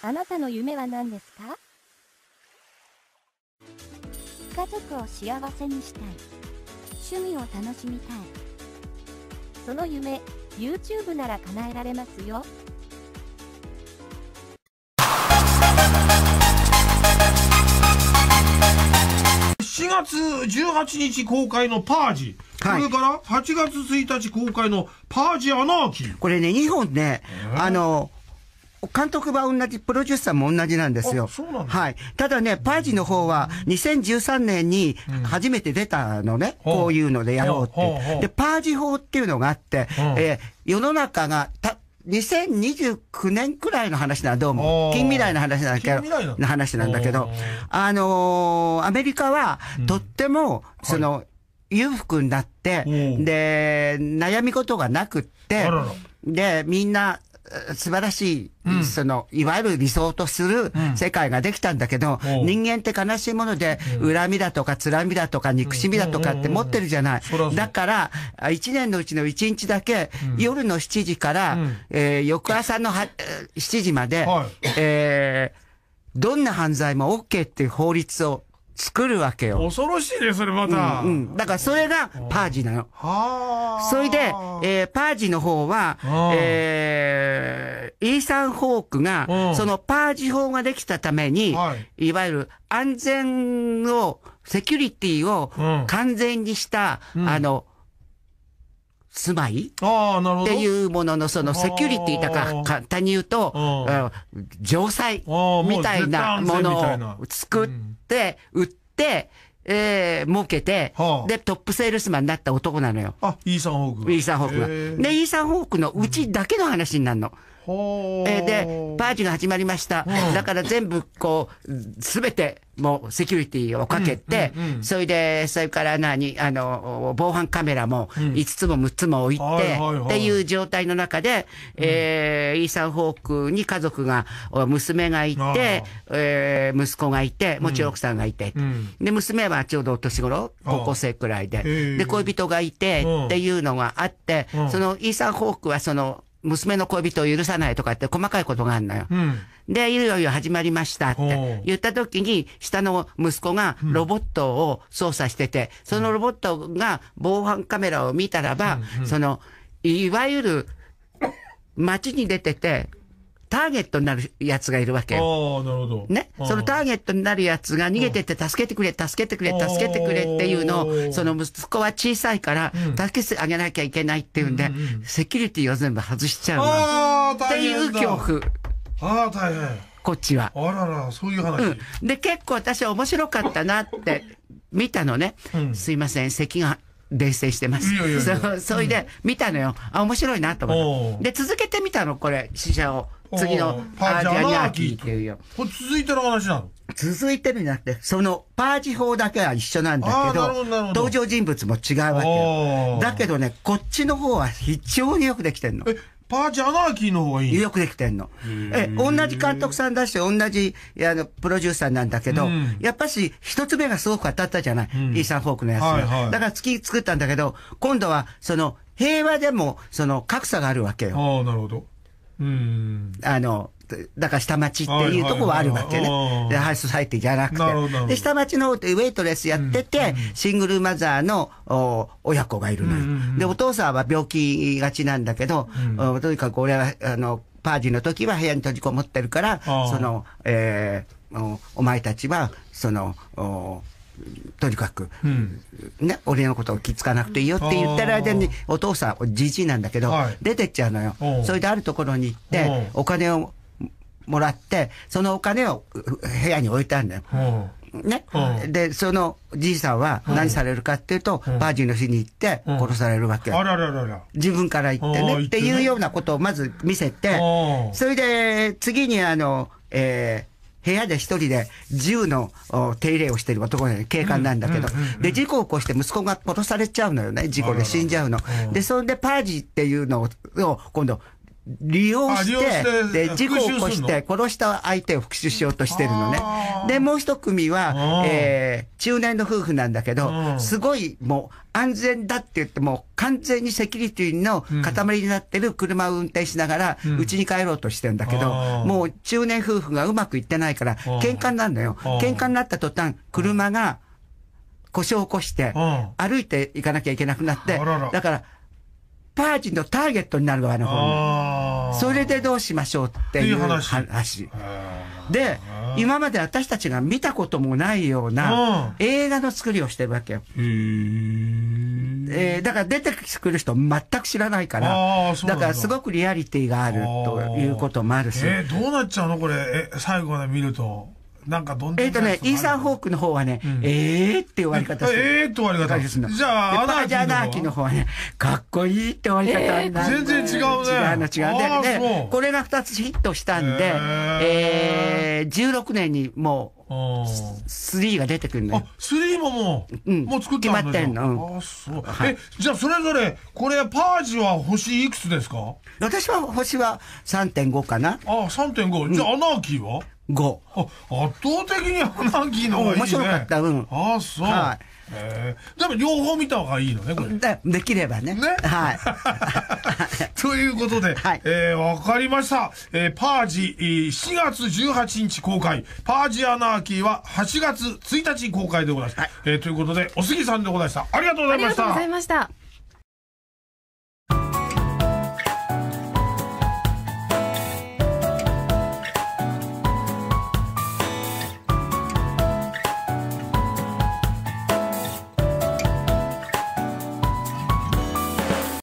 あなたの夢は何ですか家族を幸せにしたい。趣味を楽しみたい。その夢、YouTube なら叶えられますよ。7月18日公開のパージ。それから8月1日公開のパージアナーキー。これね、2本ね、あの、監督は同じ、プロデューサーも同じなんですよ。そうなはい。ただね、パージの方は2013年に初めて出たのね、うん、こういうのでやろうって、で、パージ法っていうのがあって、うん、えー、世の中がた、2029年くらいの話などうも、近未来の話なんだけど、の話なんだけど、あのー、アメリカは、とっても、その、はい、裕福になって、で、悩み事がなくって、ららで、みんな、素晴らしい、その、いわゆる理想とする世界ができたんだけど、人間って悲しいもので、恨みだとか、辛みだとか、憎しみだとかって持ってるじゃない。だから、1年のうちの1日だけ、夜の7時から、え翌朝の7時まで、えどんな犯罪も OK っていう法律を作るわけよ。恐ろしいね、それまた。うん、うん、だからそれがパージなの。はあ。それで、えー、パージの方は、ーえー、イーサン・ホークが、そのパージ法ができたために、はい、いわゆる安全を、セキュリティを完全にした、うん、あの、うん住まいっていうもののそのセキュリティだから簡単に言うと、城塞みたいなものを作って売って、えー、儲けて、はあ、で、トップセールスマンになった男なのよ。あ、イーサン・ホーク。イーサン・ホークが。で、イーサン・ホークのうちだけの話になるの。えで、パーティーが始まりました。だから全部、こう、すべて、もうセキュリティをかけて、それで、それから何、あの、防犯カメラも5つも6つも置いて、っていう状態の中で、えー、イーサン・ホークに家族が、娘がいて、えー、息子がいて、もちろん奥さんがいて、で、娘はちょうどお年頃、高校生くらいで、で、恋人がいて、っていうのがあって、そのイーサン・ホークはその、娘の恋人を許さないとかって細かいことがあるのよ。うん、で、いよいよ始まりましたって言った時に、下の息子がロボットを操作してて、うん、そのロボットが防犯カメラを見たらば、うんうん、その、いわゆる、街に出てて、ターゲットになるやつがいるわけよ。ああ、なるほど。ね。そのターゲットになるやつが逃げてって助けてくれ、助けてくれ、助けてくれっていうのを、その息子は小さいから、助けてあげなきゃいけないっていうんで、うんセキュリティを全部外しちゃうああ、大変。っていう恐怖。ああ、大変。こっちは。あらら、そういう話。うん、で、結構私面白かったなって見たのね。うん、すいません、咳が泥酔してます。いや それで、見たのよ。あ、面白いなと思って。で、続けてみたの、これ、試写を。次のパージャニアーキーっていうよ。これ続いてる話なの続いてるんじゃなくて、そのパージ法だけは一緒なんだけど、登場人物も違うわけだけどね、こっちの方は非常によくできてるの。えパーチ・アナーキーの方がいいよくできてんの。え、同じ監督さん出して、同じ、あの、プロデューサーなんだけど、うん、やっぱし、一つ目がすごく当たったじゃない。うん、イーサン・フォークのやつ、はいはい、だから月作ったんだけど、今度は、その、平和でも、その、格差があるわけよ。ああ、なるほど。うん。あの、だから下町っていうとこはあるわけね。で、ハイソサイティじゃなくて。で、下町の方でウェイトレスやってて、シングルマザーの親子がいるのよ。で、お父さんは病気がちなんだけど、とにかく俺は、あの、パーティーの時は部屋に閉じこもってるから、その、えー、お前たちは、その、とにかく、うん、ね、俺のことを気付かなくていいよって言ってる間に、お父さん、じじいなんだけど、はい、出てっちゃうのよ。それであるところに行って、お金をもらって、そのお金を部屋に置いたんだよ。ね、で、そのじいさんは何されるかっていうと、バージンの日に行って殺されるわけ。あらららら。自分から行ってね、っていうようなことをまず見せて、それで、次にあの、えー、部屋で一人で銃の手入れをしてる男の警官なんだけど、で、事故を起こして息子が殺されちゃうのよね、事故で死んじゃうの。で、そんでパージっていうのを、今度、利用して、で、事故を起こして、殺した相手を復讐しようとしてるのね。で、もう一組は、えー、中年の夫婦なんだけど、すごい、もう、安全だって言っても、完全にセキュリティの塊になってる車を運転しながら、うち、に帰ろうとしてるんだけど、もう中年夫婦がうまくいってないから、喧嘩になるのよ。喧嘩になった途端、車が、故障を起こして、歩いていかなきゃいけなくなって、だから、パー人のターゲットになる側の方それでどうしましょうっていう話。で、今まで私たちが見たこともないような映画の作りをしてるわけよ。えー、だから出てくる人全く知らないから、だからすごくリアリティがあるということもあるし。えー、どうなっちゃうのこれ、え最後まで見ると。なんかどんえっ、とね、イーサン・ホークの方はね、うん、えーって終わり方する。えーって終わり方する。じゃあ、アナーキーの。じゃアナーキーの方はね、かっこいいって終わり方になる。全然違うね。違うの違う。で、でこれが2つヒットしたんで、えー、16年にもう、スリーが出てくるのあ、スリーももう、うん、もう作って決まってんの。うん、あ、そう。はい、え、じゃあそれぞれ、これ、パージは星いくつですか私は星は3.5かな。あ、3.5。じゃあ、アナーキーは、5。あ、圧倒的にキーの方がいい、ね、面白かった、うん。ああ、そう。はい。えでも両方見た方がいいのね、これ。でできればね。ね。はい。ということで、はい、えー、わかりました。えー、パージ、え7月18日公開、パージアナーキーは8月1日公開でございます。はい、えー、ということで、おすぎさんでございました。ありがとうございました。ありがとうございました。